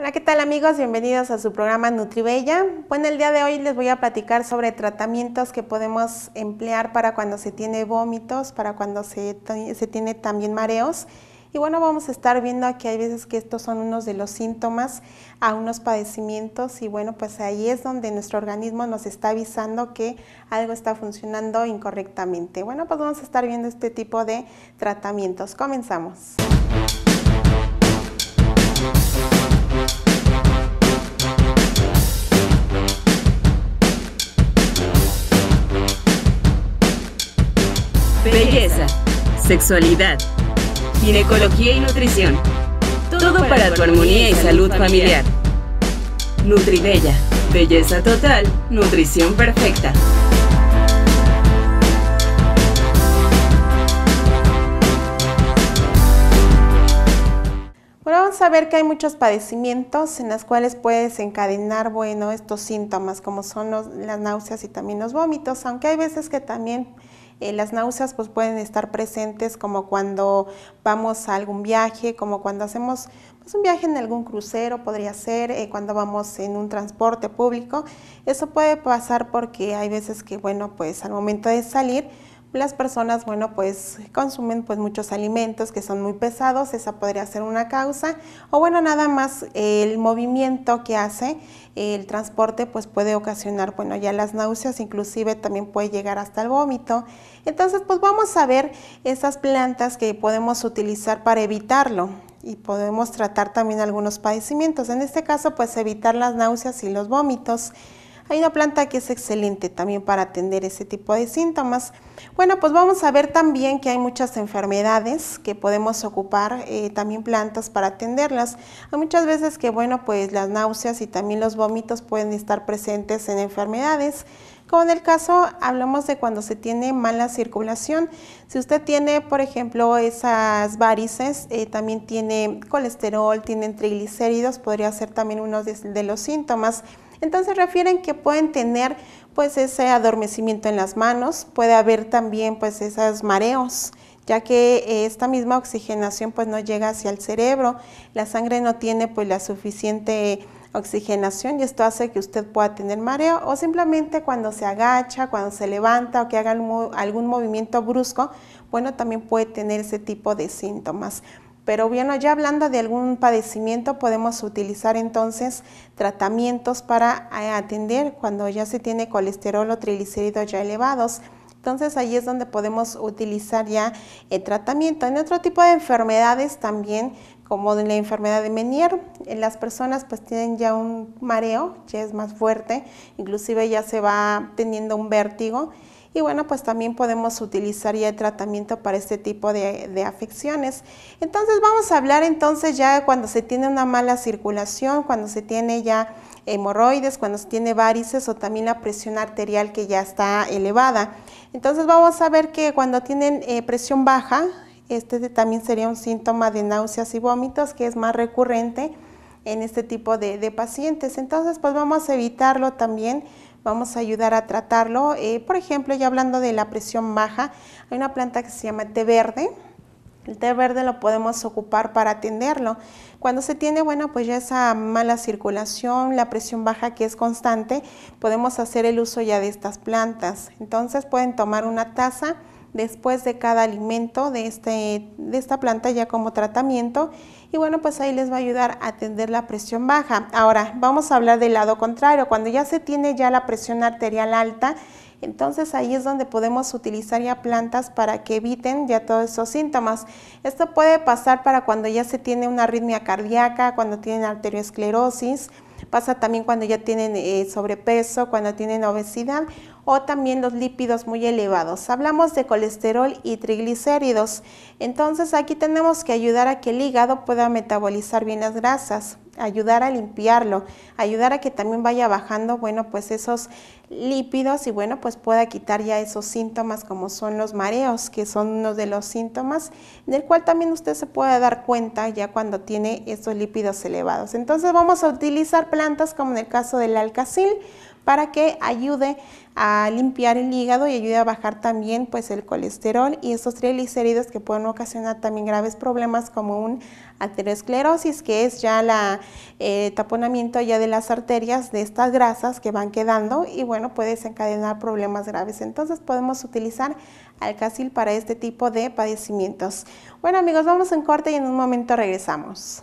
Hola, ¿qué tal amigos? Bienvenidos a su programa NutriBella. Bueno, el día de hoy les voy a platicar sobre tratamientos que podemos emplear para cuando se tiene vómitos, para cuando se, se tiene también mareos. Y bueno, vamos a estar viendo aquí hay veces que estos son unos de los síntomas a unos padecimientos y bueno, pues ahí es donde nuestro organismo nos está avisando que algo está funcionando incorrectamente. Bueno, pues vamos a estar viendo este tipo de tratamientos. Comenzamos. belleza, sexualidad, ginecología y nutrición. Todo para tu armonía y salud familiar. Nutribella, belleza total, nutrición perfecta. Bueno, vamos a ver que hay muchos padecimientos en los cuales puede desencadenar, bueno, estos síntomas como son las náuseas y también los vómitos, aunque hay veces que también eh, las náuseas pues, pueden estar presentes como cuando vamos a algún viaje, como cuando hacemos pues, un viaje en algún crucero, podría ser, eh, cuando vamos en un transporte público. Eso puede pasar porque hay veces que, bueno, pues al momento de salir, las personas, bueno, pues consumen pues muchos alimentos que son muy pesados, esa podría ser una causa, o bueno, nada más el movimiento que hace el transporte pues puede ocasionar, bueno, ya las náuseas, inclusive también puede llegar hasta el vómito. Entonces, pues vamos a ver esas plantas que podemos utilizar para evitarlo y podemos tratar también algunos padecimientos. En este caso, pues evitar las náuseas y los vómitos. Hay una planta que es excelente también para atender ese tipo de síntomas. Bueno, pues vamos a ver también que hay muchas enfermedades que podemos ocupar eh, también plantas para atenderlas. Hay muchas veces que, bueno, pues las náuseas y también los vómitos pueden estar presentes en enfermedades. Como en el caso, hablamos de cuando se tiene mala circulación. Si usted tiene, por ejemplo, esas varices, eh, también tiene colesterol, tiene triglicéridos, podría ser también uno de los síntomas. Entonces refieren que pueden tener pues ese adormecimiento en las manos, puede haber también pues esos mareos, ya que eh, esta misma oxigenación pues no llega hacia el cerebro, la sangre no tiene pues la suficiente oxigenación y esto hace que usted pueda tener mareo o simplemente cuando se agacha, cuando se levanta o que haga algún movimiento brusco, bueno, también puede tener ese tipo de síntomas. Pero bueno, ya hablando de algún padecimiento, podemos utilizar entonces tratamientos para eh, atender cuando ya se tiene colesterol o triglicéridos ya elevados. Entonces ahí es donde podemos utilizar ya el tratamiento. En otro tipo de enfermedades también, como en la enfermedad de Menier, eh, las personas pues tienen ya un mareo, ya es más fuerte, inclusive ya se va teniendo un vértigo. Y bueno, pues también podemos utilizar ya el tratamiento para este tipo de, afecciones. Entonces vamos a hablar entonces ya cuando se tiene una mala circulación, cuando se tiene ya hemorroides, cuando se tiene varices o también la presión arterial que ya está elevada. Entonces vamos a ver que cuando tienen eh, presión baja, este también sería un síntoma de náuseas y vómitos que es más recurrente en este tipo de, de pacientes. Entonces pues vamos a evitarlo también vamos a ayudar a tratarlo. Eh, por ejemplo, ya hablando de la presión baja, hay una planta que se llama té verde. El té verde lo podemos ocupar para atenderlo. Cuando se tiene, bueno, pues ya esa mala circulación, la presión baja que es constante, podemos hacer el uso ya de estas plantas. Entonces pueden tomar una taza después de cada alimento de, este, de esta planta ya como tratamiento y bueno, pues ahí les va a ayudar a atender la presión baja. Ahora, vamos a hablar del lado contrario, cuando ya se tiene ya la presión arterial alta, entonces ahí es donde podemos utilizar ya plantas para que eviten ya todos esos síntomas. Esto puede pasar para cuando ya se tiene una arritmia cardíaca, cuando tienen arteriosclerosis, pasa también cuando ya tienen eh, sobrepeso, cuando tienen obesidad o también los lípidos muy elevados. Hablamos de colesterol y triglicéridos. Entonces aquí tenemos que ayudar a que el hígado pueda metabolizar bien las grasas, ayudar a limpiarlo, ayudar a que también vaya bajando, bueno, pues esos lípidos y bueno, pues pueda quitar ya esos síntomas como son los mareos, que son uno de los síntomas, del cual también usted se puede dar cuenta ya cuando tiene esos lípidos elevados. Entonces vamos a utilizar plantas como en el caso del alcacil, para que ayude a limpiar el hígado y ayude a bajar también pues el colesterol y estos triglicéridos que pueden ocasionar también graves problemas como un arteriosclerosis que es ya el eh, taponamiento ya de las arterias de estas grasas que van quedando y bueno puede desencadenar problemas graves entonces podemos utilizar alcacil para este tipo de padecimientos bueno amigos vamos en corte y en un momento regresamos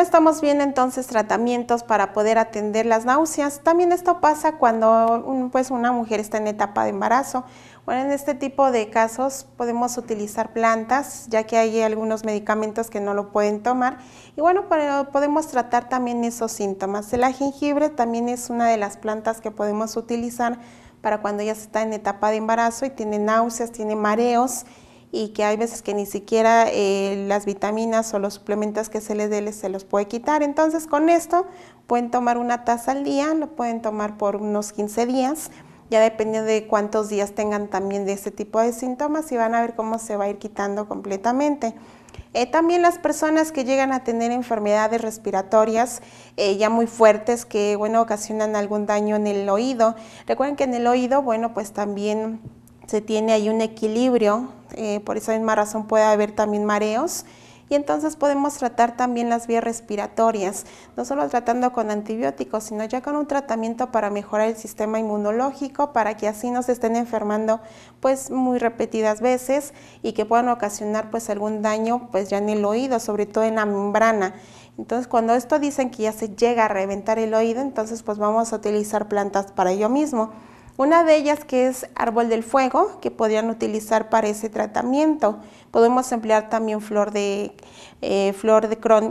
estamos viendo entonces tratamientos para poder atender las náuseas. También esto pasa cuando pues, una mujer está en etapa de embarazo. Bueno, en este tipo de casos podemos utilizar plantas, ya que hay algunos medicamentos que no lo pueden tomar. Y bueno, podemos tratar también esos síntomas. La jengibre también es una de las plantas que podemos utilizar para cuando ya está en etapa de embarazo y tiene náuseas, tiene mareos y que hay veces que ni siquiera eh, las vitaminas o los suplementos que se les dé se los puede quitar. Entonces con esto pueden tomar una taza al día, lo pueden tomar por unos 15 días, ya depende de cuántos días tengan también de este tipo de síntomas y van a ver cómo se va a ir quitando completamente. Eh, también las personas que llegan a tener enfermedades respiratorias eh, ya muy fuertes que, bueno, ocasionan algún daño en el oído. Recuerden que en el oído, bueno, pues también se tiene ahí un equilibrio, eh, por esa misma razón puede haber también mareos. Y entonces podemos tratar también las vías respiratorias, no solo tratando con antibióticos, sino ya con un tratamiento para mejorar el sistema inmunológico, para que así no se estén enfermando pues muy repetidas veces y que puedan ocasionar pues algún daño pues ya en el oído, sobre todo en la membrana. Entonces, cuando esto dicen que ya se llega a reventar el oído, entonces pues vamos a utilizar plantas para ello mismo. Una de ellas que es árbol del fuego, que podrían utilizar para ese tratamiento. Podemos emplear también flor de, eh, flor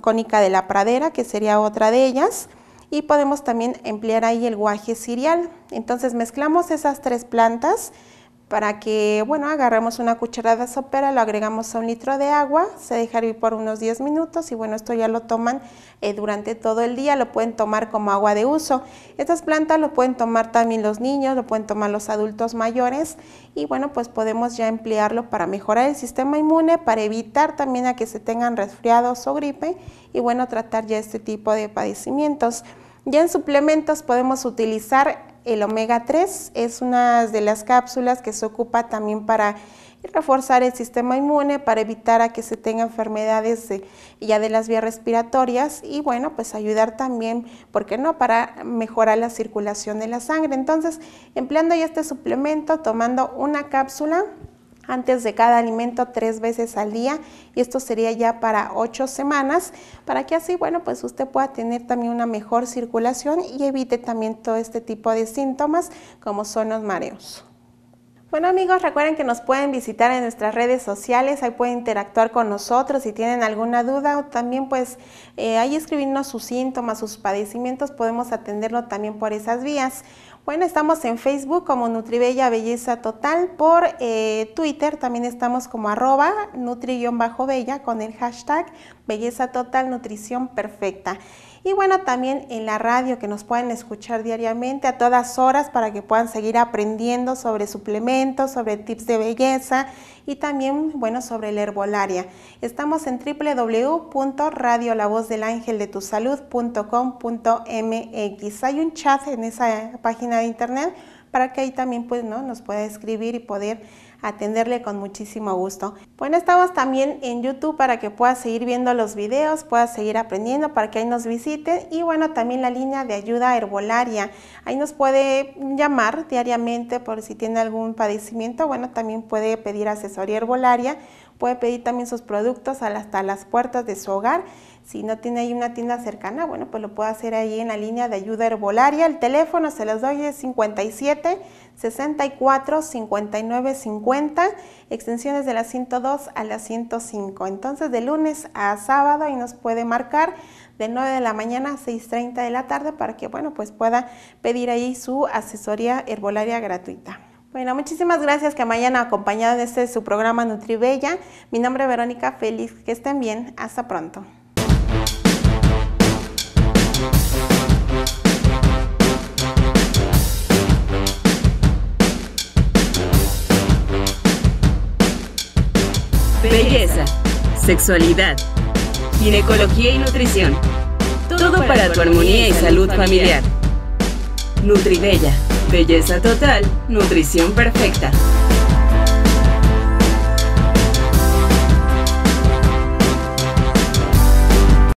cónica de la pradera, que sería otra de ellas. Y podemos también emplear ahí el guaje cereal. Entonces mezclamos esas tres plantas para que, bueno, agarramos una cucharada sopera, lo agregamos a un litro de agua, se deja hervir por unos 10 minutos y bueno, esto ya lo toman eh, durante todo el día, lo pueden tomar como agua de uso. Estas plantas lo pueden tomar también los niños, lo pueden tomar los adultos mayores y bueno, pues podemos ya emplearlo para mejorar el sistema inmune, para evitar también a que se tengan resfriados o gripe y bueno, tratar ya este tipo de padecimientos. Ya en suplementos podemos utilizar el omega 3 es una de las cápsulas que se ocupa también para reforzar el sistema inmune, para evitar a que se tenga enfermedades ya de las vías respiratorias y bueno, pues ayudar también, ¿por qué no?, para mejorar la circulación de la sangre. Entonces, empleando ya este suplemento, tomando una cápsula antes de cada alimento tres veces al día y esto sería ya para ocho semanas para que así, bueno, pues usted pueda tener también una mejor circulación y evite también todo este tipo de síntomas como son los mareos. Bueno amigos, recuerden que nos pueden visitar en nuestras redes sociales, ahí pueden interactuar con nosotros si tienen alguna duda o también pues eh, ahí escribirnos sus síntomas, sus padecimientos, podemos atenderlo también por esas vías. Bueno, estamos en Facebook como Nutribella Belleza Total, por eh, Twitter también estamos como arroba nutri-bella con el hashtag Belleza Total Nutrición Perfecta. Y bueno, también en la radio que nos pueden escuchar diariamente a todas horas para que puedan seguir aprendiendo sobre suplementos, sobre tips de belleza y también, bueno, sobre la herbolaria. Estamos en www.radiolavozdelangeldetusalud.com.mx. Hay un chat en esa página de internet para que ahí también pues, ¿no? nos pueda escribir y poder atenderle con muchísimo gusto. Bueno, estamos también en YouTube para que puedas seguir viendo los videos, puedas seguir aprendiendo para que ahí nos visiten y bueno, también la línea de ayuda herbolaria. Ahí nos puede llamar diariamente por si tiene algún padecimiento, bueno, también puede pedir asesoría herbolaria Puede pedir también sus productos hasta las puertas de su hogar. Si no tiene ahí una tienda cercana, bueno, pues lo puede hacer ahí en la línea de ayuda herbolaria. El teléfono se los doy es 57 64 59 50, extensiones de la 102 a la 105. Entonces, de lunes a sábado ahí nos puede marcar de 9 de la mañana a 6.30 de la tarde para que, bueno, pues pueda pedir ahí su asesoría herbolaria gratuita. Bueno, muchísimas gracias que me hayan acompañado en este su programa NutriBella. Mi nombre es Verónica Félix. Que estén bien. Hasta pronto. Belleza, sexualidad, ginecología y nutrición. Todo para tu armonía y salud familiar. NutriBella Belleza total, nutrición perfecta.